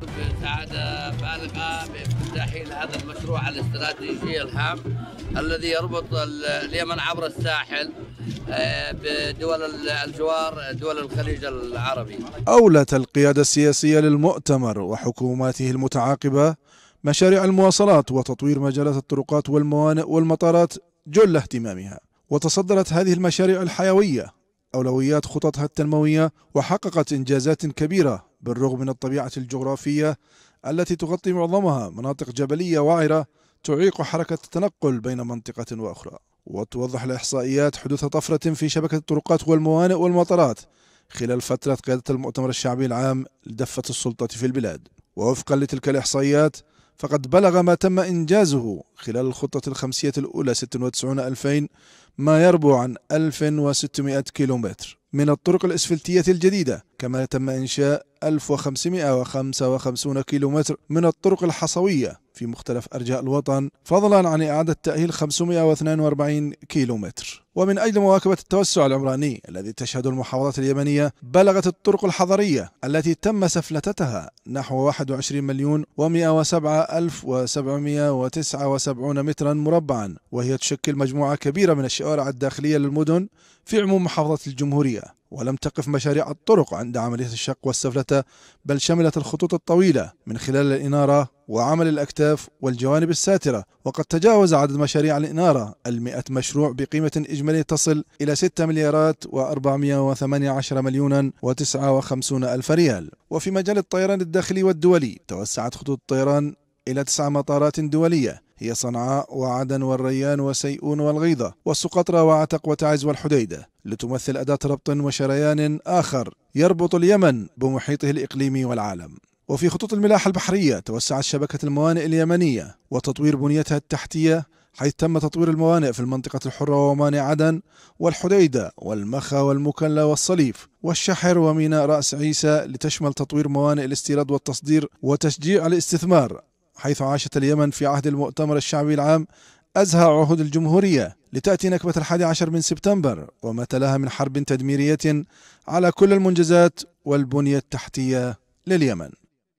بسعادة بالغة بافتتاحين هذا المشروع الاستراتيجي الهام الذي يربط اليمن عبر الساحل آه، بدول الجوار دول الخليج العربي أولت القيادة السياسية للمؤتمر وحكوماته المتعاقبة مشاريع المواصلات وتطوير مجالات الطرقات والموانئ والمطارات جل اهتمامها وتصدرت هذه المشاريع الحيوية أولويات خططها التنموية وحققت إنجازات كبيرة بالرغم من الطبيعة الجغرافية التي تغطي معظمها مناطق جبلية وعرة تعيق حركة التنقل بين منطقة وأخرى وتوضح الإحصائيات حدوث طفرة في شبكة الطرقات والموانئ والمطارات خلال فترة قيادة المؤتمر الشعبي العام لدفة السلطة في البلاد ووفقا لتلك الإحصائيات فقد بلغ ما تم إنجازه خلال الخطة الخمسية الأولى 96 ألفين ما يربو عن 1600 كيلومتر من الطرق الإسفلتية الجديدة كما تم إنشاء 1555 كيلومتر من الطرق الحصوية في مختلف أرجاء الوطن فضلا عن إعادة تأهيل 542 كيلومتر ومن أجل مواكبة التوسع العمراني الذي تشهد المحافظات اليمنية بلغت الطرق الحضرية التي تم سفلتتها نحو 21 مليون و107 ألف و779 مترا مربعا وهي تشكل مجموعة كبيرة من الشوارع الداخلية للمدن في عموم محافظة الجمهورية ولم تقف مشاريع الطرق عند عملية الشق والسفلتة بل شملت الخطوط الطويلة من خلال الإنارة وعمل الأكتاف والجوانب الساترة وقد تجاوز عدد مشاريع الإنارة المئة مشروع بقيمة إجمالية تصل إلى 6 مليارات و418 مليونا و59 ألف ريال وفي مجال الطيران الداخلي والدولي توسعت خطوط الطيران إلى تسع مطارات دولية هي صنعاء وعدن والريان وسيئون والغيضة والسقطرى وعتق وتعز والحديدة لتمثل أداة ربط وشريان آخر يربط اليمن بمحيطه الإقليمي والعالم وفي خطوط الملاحة البحرية توسعت شبكة الموانئ اليمنية وتطوير بنيتها التحتية حيث تم تطوير الموانئ في المنطقة الحرة وموانئ عدن والحديدة والمخا والمكلا والصليف والشحر وميناء رأس عيسى لتشمل تطوير موانئ الاستيراد والتصدير وتشجيع الاستثمار حيث عاشت اليمن في عهد المؤتمر الشعبي العام أزهى عهود الجمهورية لتأتي نكبة الحادي عشر من سبتمبر وما تلاها من حرب تدميرية على كل المنجزات والبنية التحتية لليمن